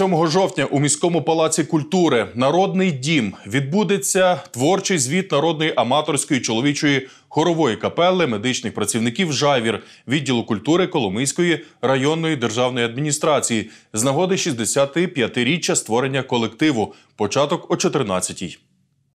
7 жовтня у міському палаці культури Народний дім відбудеться творчий звіт народної аматорської чоловічої хорової капели медичних працівників жайвір відділу культури Коломийської районної державної адміністрації з нагоди 65-річчя створення колективу. Початок о 14-й.